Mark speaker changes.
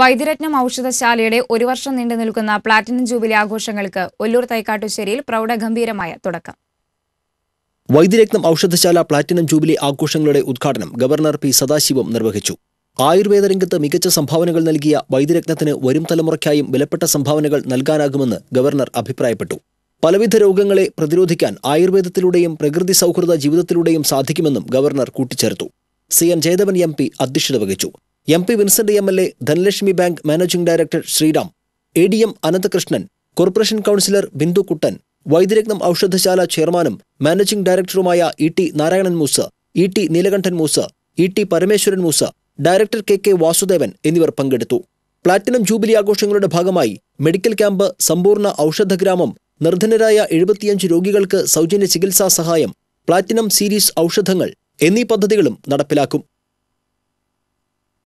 Speaker 1: വൈദ്യരത്നം ഔഷധശാലയുടെ ഒരു വർഷം നീണ്ടു നിൽക്കുന്ന പ്ലാറ്റിനം ജൂബിലി ആഘോഷങ്ങൾക്ക് ഒല്ലൂർ തൈക്കാട്ടുശ്ശേരിയിൽ പ്രൌഢഗംഭീരമായ തുടക്കം
Speaker 2: വൈദ്യരത്നം ഔഷധശാല പ്ലാറ്റിനം ജൂബിലി ആഘോഷങ്ങളുടെ ഉദ്ഘാടനം ഗവർണർ പി സദാശിവം നിർവഹിച്ചു ആയുർവേദ രംഗത്ത് മികച്ച സംഭാവനകൾ നൽകിയ വൈദ്യരത്നത്തിന് വരും തലമുറയ്ക്കായും വിലപ്പെട്ട സംഭാവനകൾ നൽകാനാകുമെന്ന് ഗവർണർ അഭിപ്രായപ്പെട്ടു പലവിധ രോഗങ്ങളെ പ്രതിരോധിക്കാൻ ആയുർവേദത്തിലൂടെയും പ്രകൃതി സൗഹൃദ ജീവിതത്തിലൂടെയും സാധിക്കുമെന്നും ഗവർണർ കൂട്ടിച്ചേർത്തു C N Jayadevan M P അധ്യക്ഷത വഹിച്ചു M P Vincent M L A Dhanalakshmi bank managing director Sriram A D M Ananthakrishnan corporation councillor Bindu Kuttan Vaidyaratnam Oushadhasala ചെയർമാനും മാനേജിംഗ് ഡയറക്ടറുമായ E T Narayanan Mooss E T Neelakantan Mooss E T Parameswaran Mooss director K K Vasudevan എന്നിവർ പങ്കെടുത്തു പ്ലാറ്റിനം ജൂബിലി ആഘോഷങ്ങളുടെ ഭാഗമായി മെഡിക്കൽ ക്യാമ്പ് സമ്പൂർണ്ണ ഔഷധഗ്രാമം നിർധനരായ എഴുപത്തിയഞ്ച് രോഗികൾക്ക് സൗജന്യ ചികിത്സാ സഹായം പ്ലാറ്റിനം സീരീസ് ഔഷധങ്ങൾ എന്നീ പദ്ധതികളും നടപ്പിലാക്കും